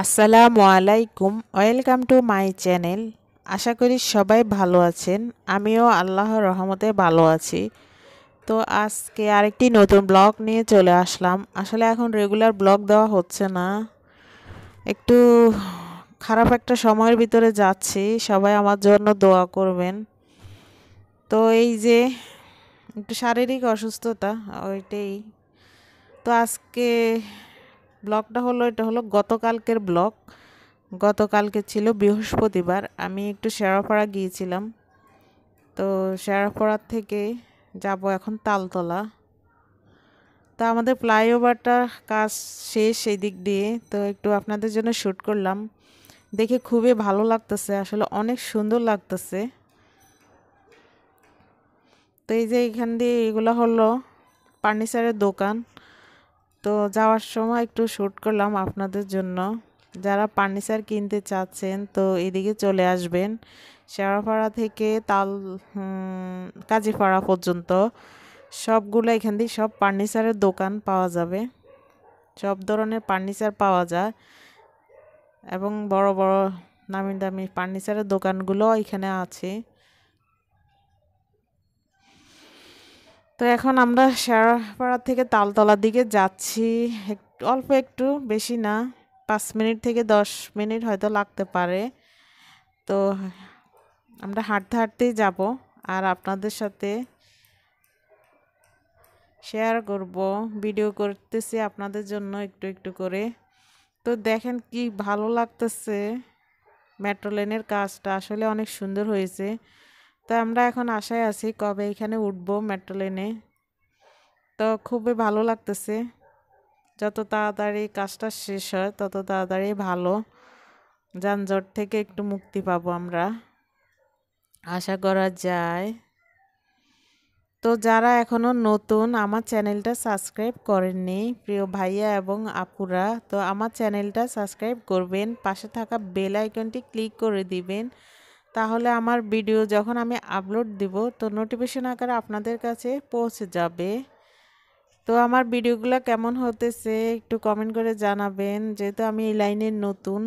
আসসালামু আলাইকুম welcome to my channel আশা করি সবাই ভালো আছেন আমিও আল্লাহ রহমতে ভালো আছি তো আজকে আরেকটি নতুন ব্লগ নিয়ে চলে আসলাম আসলে এখন রেগুলার ব্লগ দেওয়া হচ্ছে না একটু খারাপ একটা সময়ের ভিতরে যাচ্ছি সবাই আমার জন্য দোয়া করবেন তো এই যে একটু শারীরিক অসুস্থতা ওইটাই তো আজকে ব্লগটা হলো এটা হলো গতকালকের ব্লগ গতকালকে ছিল বৃহস্পতিবার আমি একটু শেরাপাড়া গিয়েছিলাম তো শেরাপাড়ার থেকে যাব এখন তালতলা তো আমাদের ফ্লাইওভারটা কাজ শেষ এই দিক দিয়ে তো একটু আপনাদের জন্য শ্যুট করলাম দেখে খুবই ভালো লাগতেছে আসলে অনেক সুন্দর লাগতেছে তো এই যে এখান দিয়ে এগুলো হলো ফার্নিচারের দোকান তো যাওয়ার সময় একটু শ্যুট করলাম আপনাদের জন্য যারা পার্নিচার কিনতে চাচ্ছেন তো এদিকে চলে আসবেন শেয়ারাপাড়া থেকে তাল কাজীপাড়া পর্যন্ত সবগুলো এখান দিয়ে সব ফার্নিচারের দোকান পাওয়া যাবে সব ধরনের ফার্নিচার পাওয়া যায় এবং বড় বড় নামি দামি ফার্নিচারের দোকানগুলো এখানে আছে তো এখন আমরা শেয়ারপাড়া থেকে তালতলার দিকে যাচ্ছি অল্প একটু বেশি না পাঁচ মিনিট থেকে দশ মিনিট হয়তো লাগতে পারে তো আমরা হাঁটতে হাঁটতেই যাব আর আপনাদের সাথে শেয়ার করব ভিডিও করতেছি আপনাদের জন্য একটু একটু করে তো দেখেন কি ভালো লাগতেছে মেট্রো লেনের কাজটা আসলে অনেক সুন্দর হয়েছে তো আমরা এখন আশায় আছি কবে এখানে উঠবো মেট্রো লেনে তো খুবই ভালো লাগতেছে যত তাড়াতাড়ি কাজটা শেষ হয় তত তাড়াতাড়ি ভালো যানজট থেকে একটু মুক্তি পাবো আমরা আশা করা যায় তো যারা এখনও নতুন আমার চ্যানেলটা সাবস্ক্রাইব করেননি প্রিয় ভাইয়া এবং আপুরা তো আমার চ্যানেলটা সাবস্ক্রাইব করবেন পাশে থাকা বেল আইকনটি ক্লিক করে দিবেন তাহলে আমার ভিডিও যখন আমি আপলোড দিব তো নোটিফিকেশন আকারে আপনাদের কাছে পৌঁছে যাবে তো আমার ভিডিওগুলো কেমন হতেছে একটু কমেন্ট করে জানাবেন যেহেতু আমি এই লাইনের নতুন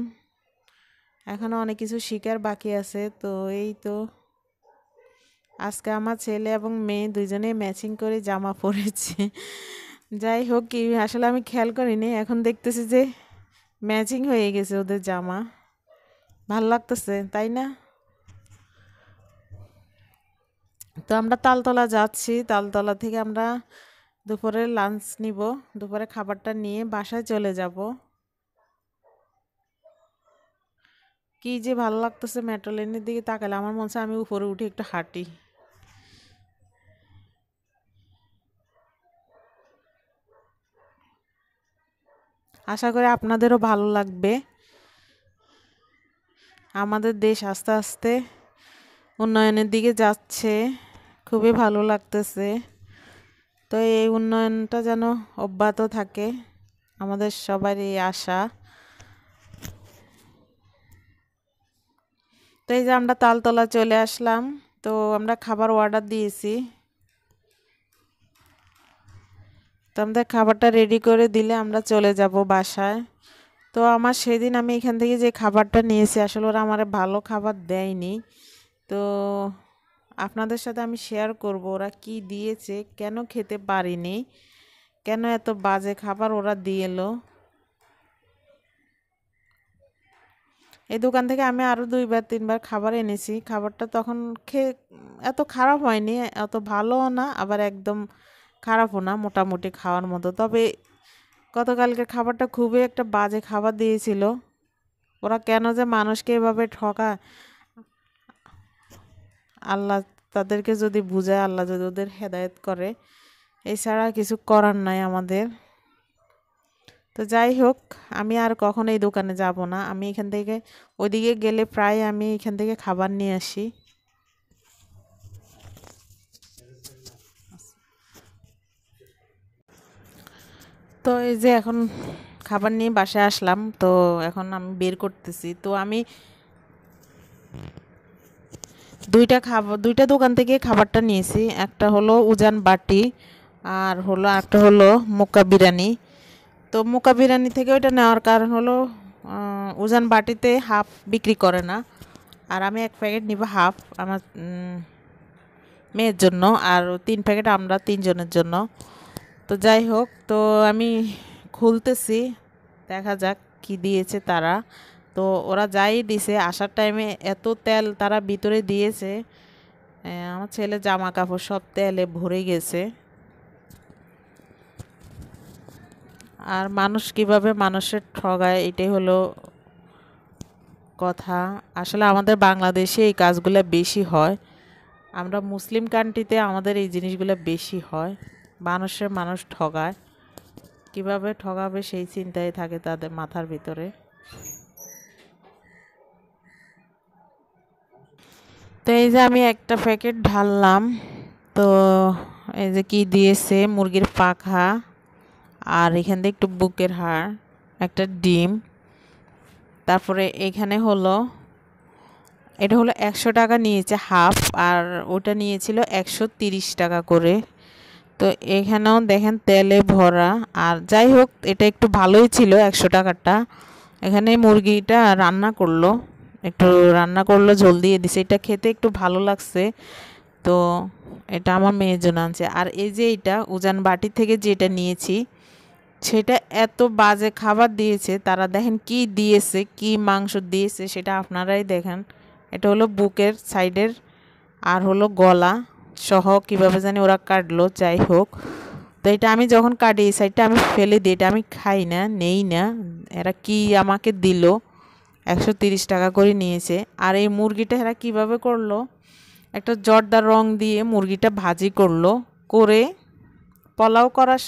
এখনও অনেক কিছু শিকার বাকি আছে তো এই তো আজকে আমার ছেলে এবং মেয়ে দুজনে ম্যাচিং করে জামা পরেছে যাই হোক কি আসলে আমি খেয়াল করিনি এখন দেখতেছি যে ম্যাচিং হয়ে গেছে ওদের জামা ভাল লাগতেছে তাই না তো আমরা তালতলা যাচ্ছি তালতলা থেকে আমরা দুপুরে লাঞ্চ নিব দুপুরে খাবারটা নিয়ে বাসায় চলে যাব কি যে ভালো লাগতেছে মেট্রো লাইনের দিকে তাকালে আমার মনে হচ্ছে আমি উপরে উঠে একটু হাঁটি আশা করি আপনাদেরও ভালো লাগবে আমাদের দেশ আস্তে আস্তে উন্নয়নের দিকে যাচ্ছে খুবই ভালো লাগতেছে তো এই উন্নয়নটা যেন অব্যাহত থাকে আমাদের সবার এই আশা তো এই যে আমরা তালতলা চলে আসলাম তো আমরা খাবার অর্ডার দিয়েছি তো আমাদের খাবারটা রেডি করে দিলে আমরা চলে যাব বাসায় তো আমার সেদিন আমি এখান থেকে যে খাবারটা নিয়েছি আসলে ওরা আমার ভালো খাবার দেয়নি তো আপনাদের সাথে আমি শেয়ার করব ওরা কি দিয়েছে কেন খেতে পারিনি কেন এত বাজে খাবার ওরা দিয়ে এলো এই দোকান থেকে আমি আরও দুইবার তিনবার খাবার এনেছি খাবারটা তখন খেয়ে এত খারাপ হয়নি এত ভালোও না আবার একদম খারাপও না মোটামুটি খাওয়ার মতো তবে গতকালকে খাবারটা খুবই একটা বাজে খাবার দিয়েছিল ওরা কেন যে মানুষকে এভাবে ঠকা আল্লাহ তাদেরকে যদি বুঝায় আল্লাহ যদি ওদের হেদায়ত করে এছাড়া কিছু করার নাই আমাদের তো যাই হোক আমি আর কখনো এই দোকানে যাব না আমি এখান থেকে ওইদিকে গেলে প্রায় আমি এখান থেকে খাবার নিয়ে আসি তো এই যে এখন খাবার নিয়ে বাসায় আসলাম তো এখন আমি বের করতেছি তো আমি দুইটা খাবার দুইটা দোকান থেকে খাবারটা নিয়েছি একটা হলো উজান বাটি আর হলো একটা হলো মোকা বিরিয়ানি তো মোকা বিরিয়ানি থেকে ওইটা নেওয়ার কারণ হলো উজান বাটিতে হাফ বিক্রি করে না আর আমি এক প্যাকেট নিব হাফ আমার মেয়ের জন্য আর তিন প্যাকেট আমরা তিনজনের জন্য তো যাই হোক তো আমি খুলতেছি দেখা যাক কি দিয়েছে তারা তো ওরা যাই দিছে আসার টাইমে এত তেল তারা ভিতরে দিয়েছে আমার ছেলে জামা কাপড় সব তেলে ভরে গেছে আর মানুষ কিভাবে মানুষের ঠগায় এটাই হলো কথা আসলে আমাদের বাংলাদেশে এই কাজগুলো বেশি হয় আমরা মুসলিম কান্ট্রিতে আমাদের এই জিনিসগুলো বেশি হয় মানুষের মানুষ ঠগায় কিভাবে ঠগাবে সেই চিন্তাই থাকে তাদের মাথার ভিতরে তো এই যে আমি একটা প্যাকেট ঢাললাম তো এই যে কি দিয়েছে মুরগির পাখা আর এখান থেকে একটু বুকের হাড় একটা ডিম তারপরে এখানে হলো এটা হলো একশো টাকা নিয়েছে হাফ আর ওটা নিয়েছিল একশো তিরিশ টাকা করে তো এখানেও দেখেন তেলে ভরা আর যাই হোক এটা একটু ভালোই ছিল একশো টাকাটা এখানে মুরগিটা রান্না করলো একটু রান্না করলো জল দিয়ে দিছে এটা খেতে একটু ভালো লাগছে তো এটা আমার মেয়ের জন্য আনছে আর এই যে এটা উজান বাটি থেকে যেটা নিয়েছি সেটা এত বাজে খাবার দিয়েছে তারা দেখেন কি দিয়েছে কি মাংস দিয়েছে সেটা আপনারাই দেখেন এটা হলো বুকের সাইডের আর হলো গলা সহ কীভাবে জানি ওরা কাটলো যাই হোক তো এটা আমি যখন কাটি এই সাইডটা আমি ফেলে দিই এটা আমি খাই না নেই না এরা কি আমাকে দিলো একশো তিরিশ টাকা করে নিয়েছে আর এই মুরগিটা এরা কিভাবে করলো একটা জর্দার রং দিয়ে মুরগিটা ভাজি করলো করে পোলাও করার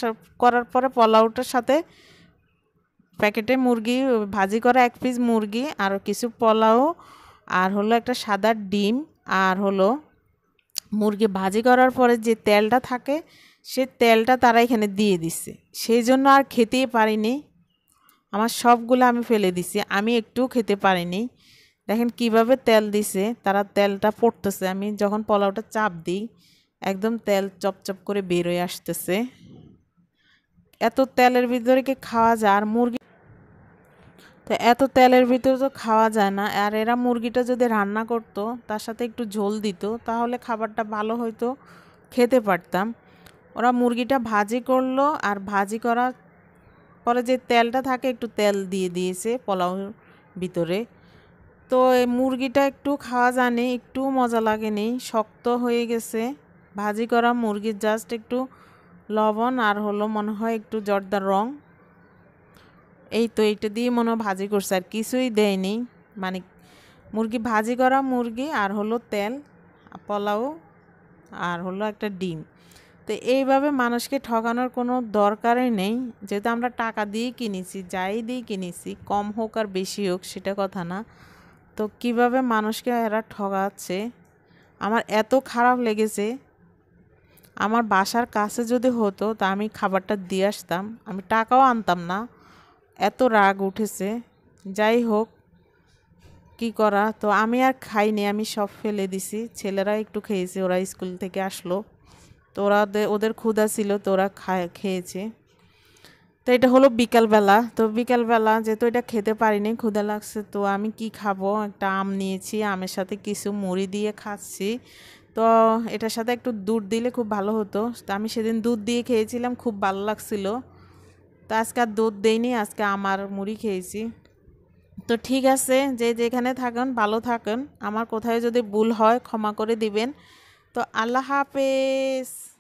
করার পরে পোলাওটার সাথে প্যাকেটে মুরগি ভাজি করা এক পিস মুরগি আর কিছু পোলাও আর হলো একটা সাদা ডিম আর হলো মুরগি ভাজি করার পরে যে তেলটা থাকে সে তেলটা তারা এখানে দিয়ে দিচ্ছে সেই জন্য আর খেতেই পারিনি আমার সবগুলো আমি ফেলে দিছি আমি একটু খেতে পারিনি দেখেন কিভাবে তেল দিছে তারা তেলটা পড়তেছে আমি যখন পোলাওটা চাপ দিই একদম তেল চপচপ করে বেরোয় আসতেছে এত তেলের ভিতরে কি খাওয়া যায় আর মুরগি তো এত তেলের ভিতরে তো খাওয়া যায় না আর এরা মুরগিটা যদি রান্না করত তার সাথে একটু ঝোল দিত তাহলে খাবারটা ভালো হয়তো খেতে পারতাম ওরা মুরগিটা ভাজি করলো আর ভাজি করা পরে যে তেলটা থাকে একটু তেল দিয়ে দিয়েছে পোলাওর ভিতরে তো এই মুরগিটা একটু খাওয়া জানে একটু মজা লাগেনি শক্ত হয়ে গেছে ভাজি করা মুরগির জাস্ট একটু লবণ আর হলো মনে হয় একটু জর্দার রং এই তো এইটা দিয়ে মনে ভাজি করছে আর কিছুই দেয়নি মানে মুরগি ভাজি করা মুরগি আর হলো তেল পোলাও আর হলো একটা ডিম তো এইভাবে মানুষকে ঠকানোর কোনো দরকারই নেই যেহেতু আমরা টাকা দিয়ে কিনেছি যাই দিয়ে কিনেছি কম হোক আর বেশি হোক সেটা কথা না তো কিভাবে মানুষকে এরা ঠকাচ্ছে আমার এত খারাপ লেগেছে আমার বাসার কাছে যদি হতো তা আমি খাবারটা দিয়ে আসতাম আমি টাকাও আনতাম না এত রাগ উঠেছে যাই হোক কি করা তো আমি আর খাইনি আমি সব ফেলে দিছি ছেলেরা একটু খেয়েছে ওরা স্কুল থেকে আসলো তোরা ওদের ক্ষুধা ছিল তোরা খায় খেয়েছে তো এটা হলো বিকালবেলা তো বিকালবেলা যেহেতু এটা খেতে পারিনি ক্ষুধা লাগছে তো আমি কি খাবো একটা আম নিয়েছি আমের সাথে কিছু মুড়ি দিয়ে খাচ্ছি তো এটার সাথে একটু দুধ দিলে খুব ভালো হতো তো আমি সেদিন দুধ দিয়ে খেয়েছিলাম খুব ভালো লাগছিল তো আজকে আর দুধ দেইনি আজকে আমার মুড়ি খেয়েছি তো ঠিক আছে যে যেখানে থাকেন ভালো থাকেন আমার কোথায় যদি ভুল হয় ক্ষমা করে দিবেন तो अल्लाह हाफिज़